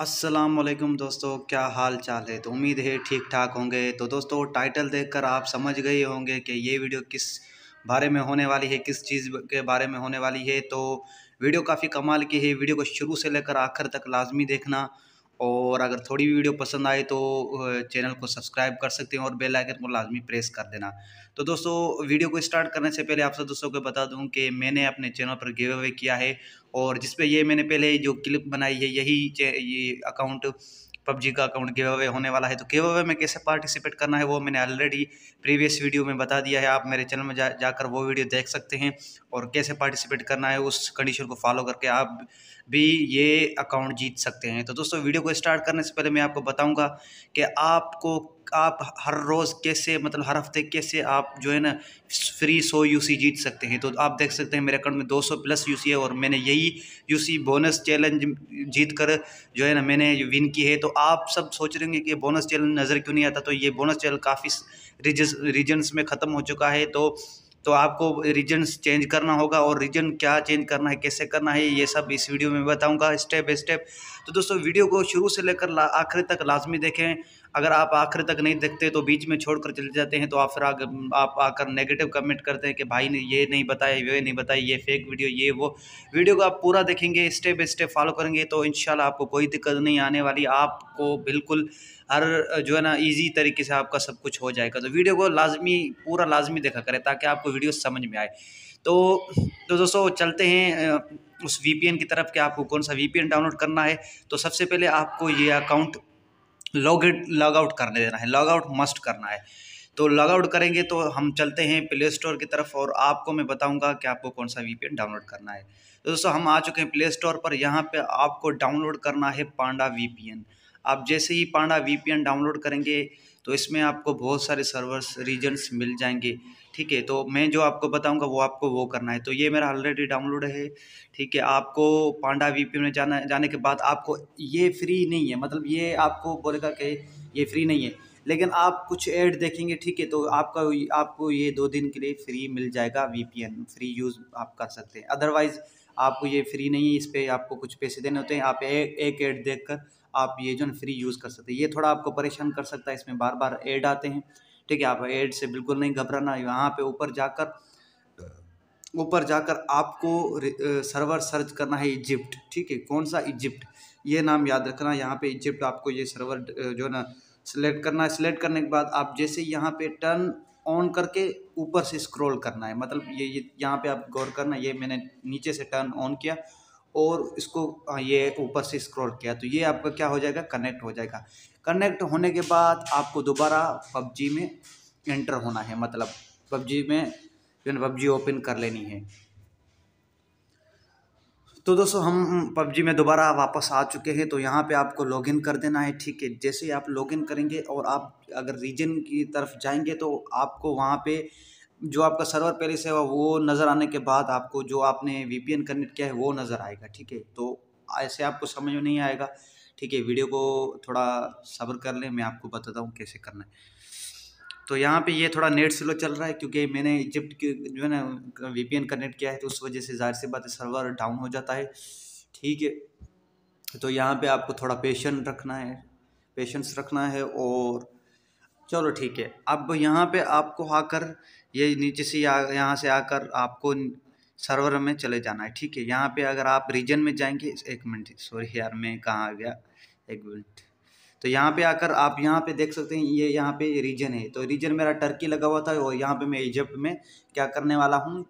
असलमकुम दोस्तों क्या हाल चाल है तो उम्मीद है ठीक ठाक होंगे तो दोस्तों टाइटल देखकर आप समझ गए होंगे कि ये वीडियो किस बारे में होने वाली है किस चीज़ के बारे में होने वाली है तो वीडियो काफ़ी कमाल की है वीडियो को शुरू से लेकर आखिर तक लाजमी देखना और अगर थोड़ी वीडियो पसंद आए तो चैनल को सब्सक्राइब कर सकते हैं और बेल आइकन को लाजमी प्रेस कर देना तो दोस्तों वीडियो को स्टार्ट करने से पहले आप सब दोस्तों को बता दूं कि मैंने अपने चैनल पर गिव अवे किया है और जिस पे ये मैंने पहले जो क्लिप बनाई है यही ये अकाउंट पबजी का अकाउंट गिव अवे होने वाला है तो गिव अवे में कैसे पार्टिसिपेट करना है वो मैंने ऑलरेडी प्रीवियस वीडियो में बता दिया है आप मेरे चैनल में जा जाकर वो वीडियो देख सकते हैं और कैसे पार्टिसिपेट करना है उस कंडीशन को फॉलो करके आप भी ये अकाउंट जीत सकते हैं तो दोस्तों वीडियो को स्टार्ट करने से पहले मैं आपको बताऊँगा कि आपको आप हर रोज़ कैसे मतलब हर हफ्ते कैसे आप जो है ना फ्री सौ यूसी जीत सकते हैं तो आप देख सकते हैं मेरे अकाउंट में 200 प्लस यूसी है और मैंने यही यूसी बोनस चैलेंज जीत कर जो है ना मैंने विन की है तो आप सब सोच रहे होंगे कि बोनस चैलेंज नज़र क्यों नहीं आता तो ये बोनस चैलेंज काफ़ी रीजन्स में ख़त्म हो चुका है तो तो आपको रीजन्स चेंज करना होगा और रीजन क्या चेंज करना है कैसे करना है ये सब इस वीडियो में बताऊंगा स्टेप बाई स्टेप तो दोस्तों वीडियो को शुरू से लेकर आखिर तक लाजमी देखें अगर आप आखिर तक नहीं देखते तो बीच में छोड़ कर चले जाते हैं तो आप फिर आग, आप आकर नेगेटिव कमेंट करते हैं कि भाई ने ये नहीं बताया ये नहीं बताया ये फेक वीडियो ये वो वीडियो को आप पूरा देखेंगे स्टेप बाई स्टेप फॉलो करेंगे तो इन आपको कोई दिक्कत नहीं आने वाली आपको बिल्कुल हर जो है ना ईजी तरीके से आपका सब कुछ हो जाएगा तो वीडियो को लाजमी पूरा लाजमी देखा करें ताकि आपको वीडियो समझ में आए तो तो दोस्तों चलते हैं उस वी की तरफ कि आपको कौन सा वी डाउनलोड करना है तो सबसे पहले आपको ये अकाउंट लॉग लॉग आउट करने देना है लॉग आउट मस्ट करना है तो लॉग आउट करेंगे तो हम चलते हैं प्ले स्टोर की तरफ और आपको मैं बताऊंगा कि आपको कौन सा वी डाउनलोड करना है तो दोस्तों हम आ चुके हैं प्ले स्टोर पर यहाँ पे आपको डाउनलोड करना है पांडा वी आप जैसे ही पांडा वी डाउनलोड करेंगे तो इसमें आपको बहुत सारे सर्वर्स रीजन्स मिल जाएंगे ठीक है तो मैं जो आपको बताऊंगा वो आपको वो करना है तो ये मेरा ऑलरेडी डाउनलोड है ठीक है आपको पांडा वी में जाना जाने के बाद आपको ये फ्री नहीं है मतलब ये आपको बोलेगा कि ये फ्री नहीं है लेकिन आप कुछ ऐड देखेंगे ठीक है तो आपका आपको ये दो दिन के लिए फ्री मिल जाएगा वी फ्री यूज़ आप कर सकते हैं अदरवाइज़ आपको ये फ्री नहीं है इस पर आपको कुछ पैसे देने होते हैं आप ए, एक ऐड देख कर आप ये जो है फ्री यूज़ कर सकते हैं ये थोड़ा आपको परेशान कर सकता है इसमें बार बार एड आते हैं ठीक है आप एड से बिल्कुल नहीं घबराना यहाँ पे ऊपर जाकर ऊपर जाकर आपको सर्वर सर्च करना है इजिप्ट ठीक है कौन सा इजिप्ट ये नाम याद रखना यहाँ पे इजिप्ट आपको ये सर्वर जो है ना सिलेक्ट करना है सिलेक्ट करने के बाद आप जैसे यहाँ पे टर्न ऑन करके ऊपर से स्क्रॉल करना है मतलब ये यहाँ पे आप गौर करना ये मैंने नीचे से टर्न ऑन किया और इसको हाँ, ये ऊपर से स्क्रॉल किया तो ये आपका क्या हो जाएगा कनेक्ट हो जाएगा कनेक्ट होने के बाद आपको दोबारा पबजी में एंटर होना है मतलब पबजी में जो है पबजी ओपन कर लेनी है तो दोस्तों हम पबजी में दोबारा वापस आ चुके हैं तो यहाँ पे आपको लॉगिन कर देना है ठीक है जैसे ही आप लॉगिन करेंगे और आप अगर रीजन की तरफ जाएंगे तो आपको वहाँ पे जो आपका सर्वर पहले से वो नज़र आने के बाद आपको जो आपने एन कनेक्ट किया है वो नज़र आएगा ठीक है तो ऐसे आपको समझ में नहीं आएगा ठीक है वीडियो को थोड़ा सब्र कर लें मैं आपको बताता हूँ कैसे करना है तो यहाँ पे ये थोड़ा नेट स्लो चल रहा है क्योंकि मैंने इजिप्ट के जो है ना वी कनेक्ट किया है तो उस वजह से ज़ाहिर सी बात है सर्वर डाउन हो जाता है ठीक है तो यहाँ पे आपको थोड़ा पेशेंट रखना है पेशेंस रखना है और चलो ठीक है अब यहाँ पे आपको आकर ये नीचे से यहाँ से आकर आपको सर्वर में चले जाना है ठीक है यहाँ पे अगर आप रीजन में जाएंगे एक मिनट सॉरी यार मैं कहाँ आ गया एक मिनट तो यहाँ पे आकर आप यहाँ पे देख सकते हैं ये यहाँ पे रीजन है तो रीजन मेरा टर्की लगा हुआ था और यहाँ पे मैं इजिप्ट में क्या करने वाला हूँ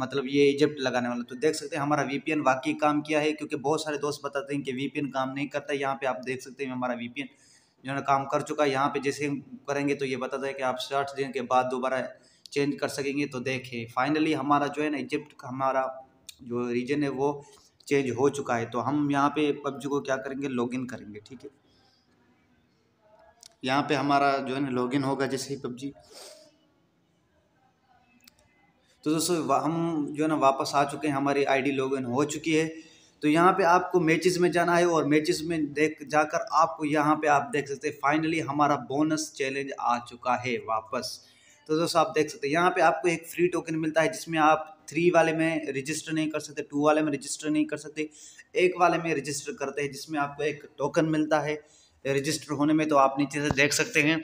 मतलब ये इजिप्ट लगाने वाला तो देख सकते हैं हमारा वी वाकई काम किया है क्योंकि बहुत सारे दोस्त बताते हैं कि वी काम नहीं करता यहाँ पर आप देख सकते हैं हमारा वी इन्होंने काम कर चुका है यहाँ पे जैसे करेंगे तो ये बता दें कि आप साठ दिन के बाद दोबारा चेंज कर सकेंगे तो देखें फाइनली हमारा जो है ना इजिप्ट का हमारा जो रीजन है वो चेंज हो चुका है तो हम यहाँ पे पबजी को क्या करेंगे लॉगिन करेंगे ठीक है यहाँ पे हमारा जो है ना लॉगिन होगा जैसे ही पबजी तो दोस्तों हम जो है ना वापस आ चुके हैं हमारी आईडी लॉगिन हो चुकी है तो यहाँ पे आपको मैचेस में जाना है और मैचेस में देख जाकर आपको यहाँ पे आप देख सकते हैं फाइनली हमारा बोनस चैलेंज आ चुका है वापस तो दोस्तों आप देख सकते हैं यहाँ पे आपको एक फ्री टोकन मिलता है जिसमें आप थ्री वाले में रजिस्टर नहीं कर सकते टू वाले में रजिस्टर नहीं कर सकते एक वाले में रजिस्टर करते हैं जिसमें आपको एक टोकन मिलता है रजिस्टर होने में तो आप नीचे से देख सकते हैं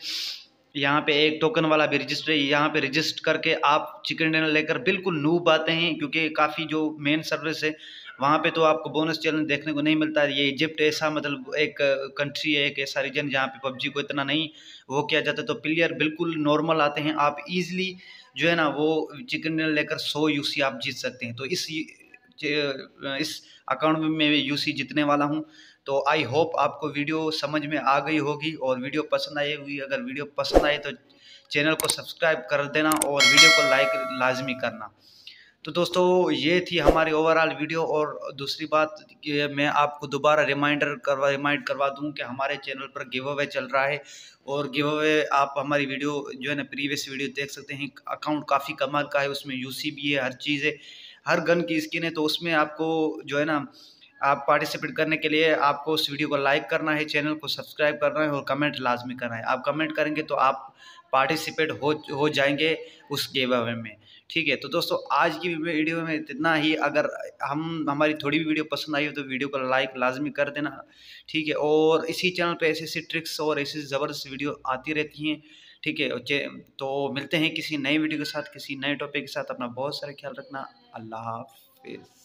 यहाँ पे एक टोकन वाला भी रजिस्टर है यहाँ पे रजिस्टर करके आप चिकन डिनर लेकर बिल्कुल नूब आते हैं क्योंकि काफ़ी जो मेन सर्विस है वहाँ पे तो आपको बोनस चैलेंज देखने को नहीं मिलता है ये इजिप्ट ऐसा मतलब एक कंट्री है एक ऐसा रीजन जहाँ पे पबजी को इतना नहीं वो किया जाता तो प्लेयर बिल्कुल नॉर्मल आते हैं आप ईजिली जो है ना वो चिकन लेकर सौ यूसी आप जीत सकते हैं तो इस इस अकाउंट में यूसी जीतने वाला हूँ तो आई होप आपको वीडियो समझ में आ गई होगी और वीडियो पसंद आई होगी अगर वीडियो पसंद आए तो चैनल को सब्सक्राइब कर देना और वीडियो को लाइक लाजमी करना तो दोस्तों ये थी हमारी ओवरऑल वीडियो और दूसरी बात कि मैं आपको दोबारा रिमाइंडर करवा रिमाइंड करवा दूं कि हमारे चैनल पर गिव अवे चल रहा है और गिव अवे आप हमारी वीडियो जो है ना प्रीवियस वीडियो देख सकते हैं अकाउंट काफ़ी कमाल का है उसमें यूसी भी है हर चीज़ है हर गन की स्किन है तो उसमें आपको जो है ना आप पार्टिसिपेट करने के लिए आपको उस वीडियो को लाइक करना है चैनल को सब्सक्राइब करना है और कमेंट लाजमी करना है आप कमेंट करेंगे तो आप पार्टिसिपेट हो हो जाएंगे उस गेम अवे में ठीक है तो दोस्तों आज की वीडियो में इतना ही अगर हम हमारी थोड़ी भी वीडियो पसंद आई हो तो वीडियो को लाइक लाजमी कर देना ठीक है और इसी चैनल पे ऐसे ऐसे ट्रिक्स और ऐसी ज़बरदस्त वीडियो आती रहती हैं ठीक है तो मिलते हैं किसी नई वीडियो के साथ किसी नए टॉपिक के साथ अपना बहुत सारा ख्याल रखना अल्लाह हाफिज़